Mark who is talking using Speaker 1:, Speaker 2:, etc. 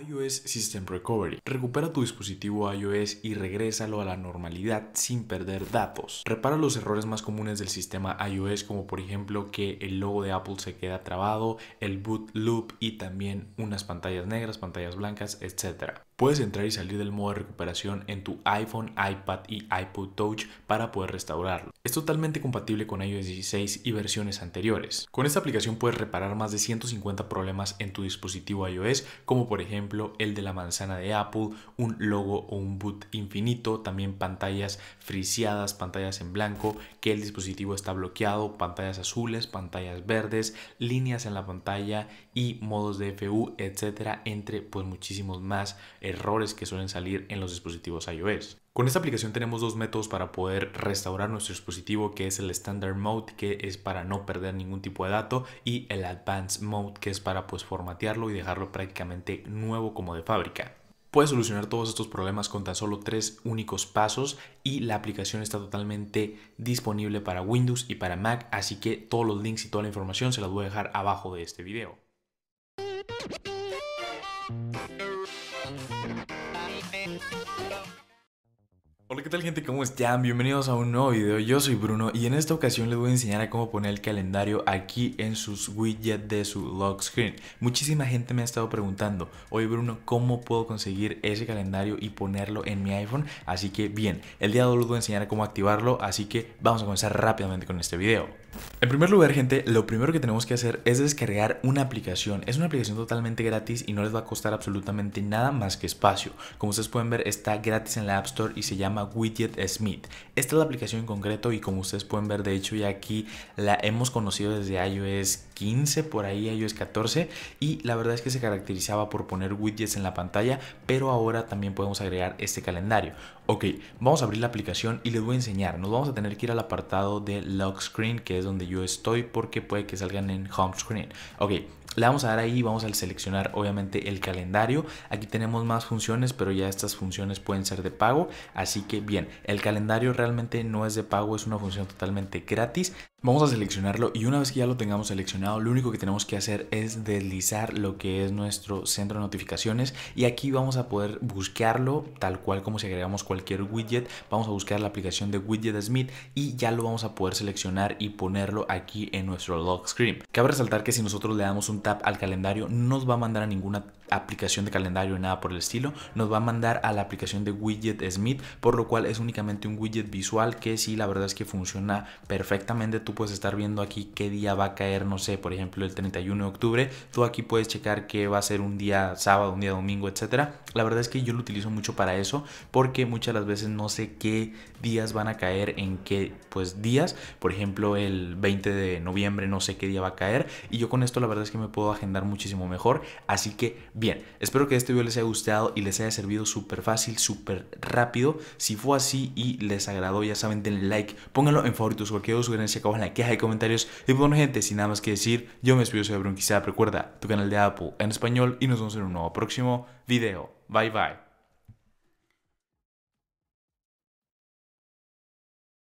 Speaker 1: iOS System Recovery. Recupera tu dispositivo iOS y regrésalo a la normalidad sin perder datos. Repara los errores más comunes del sistema iOS como por ejemplo que el logo de Apple se queda trabado, el boot loop y también unas pantallas negras, pantallas blancas, etc. Puedes entrar y salir del modo de recuperación en tu iPhone, iPad y iPod Touch para poder restaurarlo. Es totalmente compatible con iOS 16 y versiones anteriores. Con esta aplicación puedes reparar más de 150 problemas en tu dispositivo iOS, como por ejemplo el de la manzana de Apple, un logo o un boot infinito, también pantallas friseadas, pantallas en blanco, que el dispositivo está bloqueado, pantallas azules, pantallas verdes, líneas en la pantalla y modos de FU, etcétera, entre pues muchísimos más errores que suelen salir en los dispositivos iOS. Con esta aplicación tenemos dos métodos para poder restaurar nuestro dispositivo, que es el Standard Mode, que es para no perder ningún tipo de dato, y el Advanced Mode, que es para pues formatearlo y dejarlo prácticamente nuevo como de fábrica. puede solucionar todos estos problemas con tan solo tres únicos pasos y la aplicación está totalmente disponible para Windows y para Mac, así que todos los links y toda la información se las voy a dejar abajo de este video. Thank you. Hola, ¿qué tal gente? ¿Cómo están? Bienvenidos a un nuevo video. Yo soy Bruno y en esta ocasión les voy a enseñar a cómo poner el calendario aquí en sus widgets de su lock screen. Muchísima gente me ha estado preguntando, oye Bruno, ¿cómo puedo conseguir ese calendario y ponerlo en mi iPhone? Así que bien, el día de hoy les voy a enseñar a cómo activarlo, así que vamos a comenzar rápidamente con este video. En primer lugar, gente, lo primero que tenemos que hacer es descargar una aplicación. Es una aplicación totalmente gratis y no les va a costar absolutamente nada más que espacio. Como ustedes pueden ver, está gratis en la App Store y se llama Widget Smith. Esta es la aplicación en concreto y como ustedes pueden ver, de hecho ya aquí la hemos conocido desde iOS 15, por ahí iOS 14 y la verdad es que se caracterizaba por poner widgets en la pantalla, pero ahora también podemos agregar este calendario. Ok, vamos a abrir la aplicación y les voy a enseñar. Nos vamos a tener que ir al apartado de lock screen, que es donde yo estoy, porque puede que salgan en home screen. Ok, le vamos a dar ahí, vamos a seleccionar obviamente el calendario. Aquí tenemos más funciones, pero ya estas funciones pueden ser de pago. Así que bien, el calendario realmente no es de pago, es una función totalmente gratis. Vamos a seleccionarlo y una vez que ya lo tengamos seleccionado, lo único que tenemos que hacer es deslizar lo que es nuestro centro de notificaciones y aquí vamos a poder buscarlo tal cual como si agregamos cualquier widget. Vamos a buscar la aplicación de Widget Smith y ya lo vamos a poder seleccionar y ponerlo aquí en nuestro Log screen. Cabe resaltar que si nosotros le damos un tap al calendario no nos va a mandar a ninguna aplicación de calendario, nada por el estilo, nos va a mandar a la aplicación de widget Smith, por lo cual es únicamente un widget visual que sí, la verdad es que funciona perfectamente. Tú puedes estar viendo aquí qué día va a caer, no sé, por ejemplo, el 31 de octubre. Tú aquí puedes checar qué va a ser un día sábado, un día domingo, etcétera. La verdad es que yo lo utilizo mucho para eso porque muchas las veces no sé qué días van a caer en qué pues días. Por ejemplo, el 20 de noviembre no sé qué día va a caer y yo con esto la verdad es que me puedo agendar muchísimo mejor. Así que Bien, espero que este video les haya gustado y les haya servido súper fácil, súper rápido. Si fue así y les agradó, ya saben, denle like, pónganlo en favoritos, cualquier sugerencia que abajo la caja de comentarios. Y pues bueno, gente, sin nada más que decir, yo me despido, soy Quizá. Recuerda, tu canal de Apple en español y nos vemos en un nuevo próximo video. Bye bye.